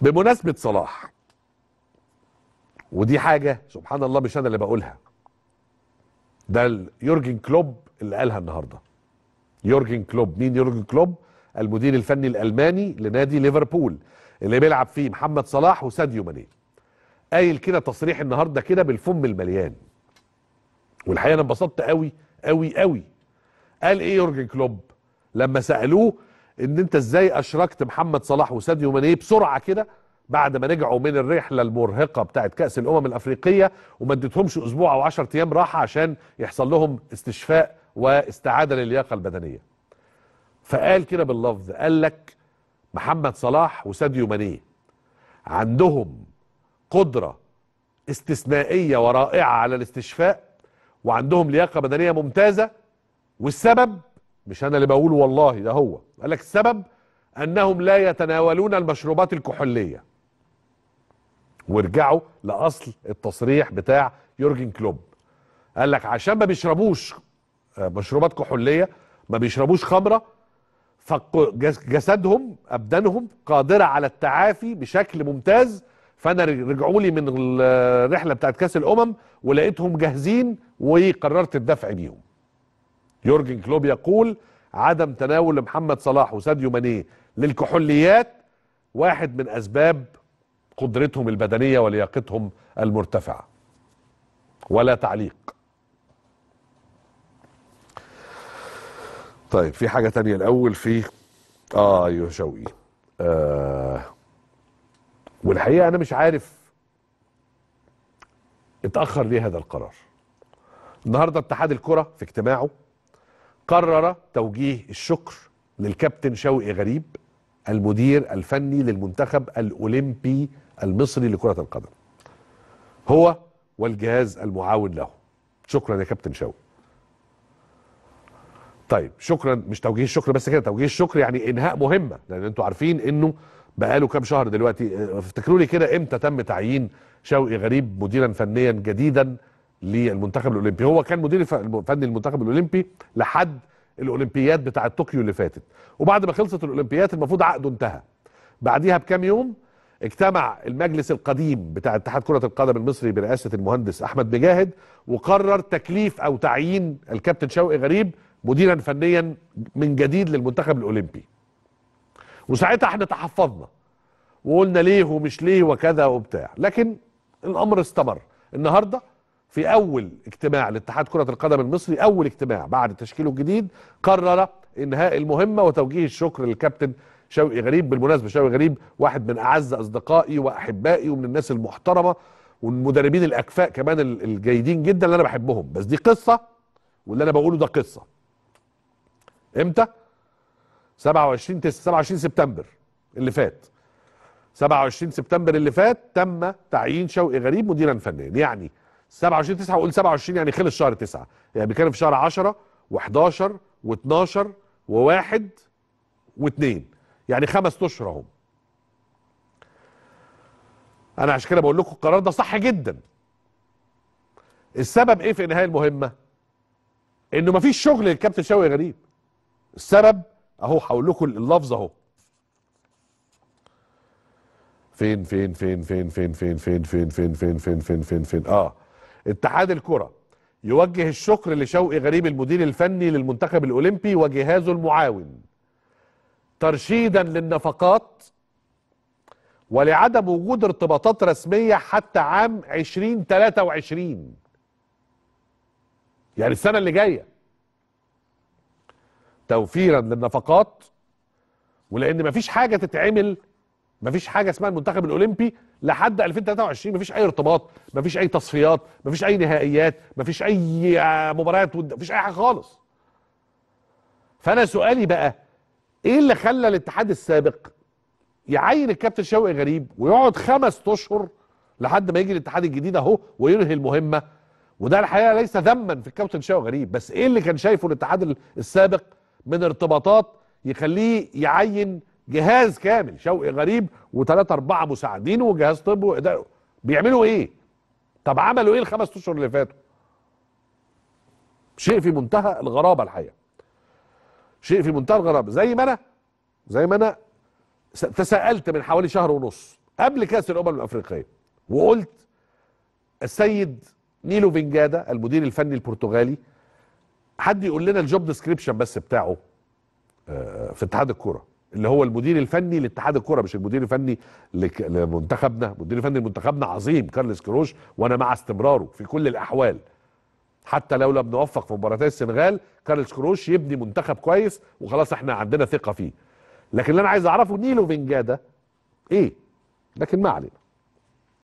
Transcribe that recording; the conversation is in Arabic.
بمناسبة صلاح ودي حاجة سبحان الله مش أنا اللي بقولها ده يورجن كلوب اللي قالها النهاردة يورجن كلوب مين يورجن كلوب المدير الفني الألماني لنادي ليفربول اللي بيلعب فيه محمد صلاح وساديو ماني قايل كده تصريح النهارده كده بالفم المليان والحقيقه انا انبسطت قوي قوي قوي قال ايه يورجن كلوب لما سالوه ان انت ازاي اشركت محمد صلاح وساديو ماني بسرعه كده بعد ما رجعوا من الرحله المرهقه بتاعت كاس الامم الافريقيه وما اديتهمش اسبوع او 10 ايام راحه عشان يحصل لهم استشفاء واستعاده للياقه البدنيه. فقال كده باللفظ قال لك محمد صلاح وساديو ماني عندهم قدره استثنائيه ورائعه على الاستشفاء وعندهم لياقه بدنيه ممتازه والسبب مش انا اللي بقول والله ده هو قال لك السبب انهم لا يتناولون المشروبات الكحوليه وارجعوا لاصل التصريح بتاع يورجن كلوب قال لك عشان ما بيشربوش آه، مشروبات كحوليه ما بيشربوش خمره فجسدهم ابدانهم قادره على التعافي بشكل ممتاز فانا رجعوا لي من الرحله بتاعت كاس الامم ولقيتهم جاهزين وقررت الدفع بيهم يورجن كلوب يقول عدم تناول محمد صلاح وساديو ماني للكحوليات واحد من اسباب قدرتهم البدنيه ولياقتهم المرتفعه ولا تعليق طيب في حاجه تانية الاول في اه ايوه شوقي آه والحقيقه انا مش عارف اتاخر ليه هذا القرار النهارده اتحاد الكره في اجتماعه قرر توجيه الشكر للكابتن شوقي غريب المدير الفني للمنتخب الأولمبي المصري لكرة القدم هو والجهاز المعاون له شكرا يا كابتن شوقي طيب شكرا مش توجيه الشكر بس كده توجيه الشكر يعني انهاء مهمه لان انتوا عارفين انه بقاله كام شهر دلوقتي آه، افتكروا لي كده امتى تم تعيين شوقي غريب مديرا فنيا جديدا للمنتخب الاولمبي هو كان مدير فني المنتخب الاولمبي لحد الاولمبيات بتاعه طوكيو اللي فاتت وبعد ما خلصت الاولمبيات المفروض عقده انتهى بعديها بكام يوم اجتمع المجلس القديم بتاع اتحاد كرة القدم المصري برئاسة المهندس أحمد مجاهد وقرر تكليف أو تعيين الكابتن شوقي غريب مديرا فنيا من جديد للمنتخب الأولمبي وساعتها احنا تحفظنا وقلنا ليه ومش ليه وكذا وبتاع لكن الأمر استمر النهارده في اول اجتماع لاتحاد كره القدم المصري اول اجتماع بعد تشكيله الجديد قرر انهاء المهمه وتوجيه الشكر للكابتن شوقي غريب بالمناسبه شوقي غريب واحد من اعز اصدقائي واحبائي ومن الناس المحترمه والمدربين الاكفاء كمان الجيدين جدا اللي انا بحبهم بس دي قصه واللي انا بقوله ده قصه امتى 27 9 27 سبتمبر اللي فات 27 سبتمبر اللي فات تم تعيين شوقي غريب مديرا فنيا يعني 27 9 قول 27 يعني خلص شهر 9 يعني بيتكلم في شهر 10 و11 و12 و1 و2 يعني خمس اشهر اهم انا عشان كده بقول لكم القرار ده صح جدا السبب ايه في انهاء المهمه انه مفيش شغل للكابتن شوقي غريب السبب اهو هقول لكم اللفظ اهو فين فين فين فين فين فين فين فين فين فين فين فين فين اه اتحاد الكره يوجه الشكر لشوقي غريب المدير الفني للمنتخب الاولمبي وجهازه المعاون ترشيدا للنفقات ولعدم وجود ارتباطات رسميه حتى عام 2023 يعني السنه اللي جايه توفيرا للنفقات ولان مفيش حاجه تتعمل مفيش حاجه اسمها المنتخب الاولمبي لحد 2023 مفيش اي ارتباط مفيش اي تصفيات مفيش اي نهائيات مفيش اي مباريات مفيش اي حاجه خالص فانا سؤالي بقى ايه اللي خلى الاتحاد السابق يعين الكابتن شوقي غريب ويقعد خمس اشهر لحد ما يجي الاتحاد الجديد اهو وينهي المهمه وده الحقيقه ليس ذما في الكابتن شوقي غريب بس ايه اللي كان شايفه الاتحاد السابق من ارتباطات يخليه يعين جهاز كامل شوقي غريب وثلاثة أربعة مساعدين وجهاز طب وإدارة بيعملوا إيه؟ طب عملوا إيه الخمس أشهر اللي فاتوا؟ شيء في منتهى الغرابة الحقيقة شيء في منتهى الغرابة زي ما أنا زي ما أنا تساءلت من حوالي شهر ونص قبل كأس الأمم الأفريقية وقلت السيد نيلو فينجادا المدير الفني البرتغالي حد يقول لنا الجوب ديسكريبشن بس بتاعه آه، في اتحاد الكوره اللي هو المدير الفني لاتحاد الكره مش المدير الفني لمنتخبنا المدير الفني لمنتخبنا عظيم كارلس كروش وانا مع استمراره في كل الاحوال حتى لو لم نوفق في مباراتي السنغال كارلس كروش يبني منتخب كويس وخلاص احنا عندنا ثقه فيه لكن اللي انا عايز اعرفه نيلو فينجادا ايه لكن ما علينا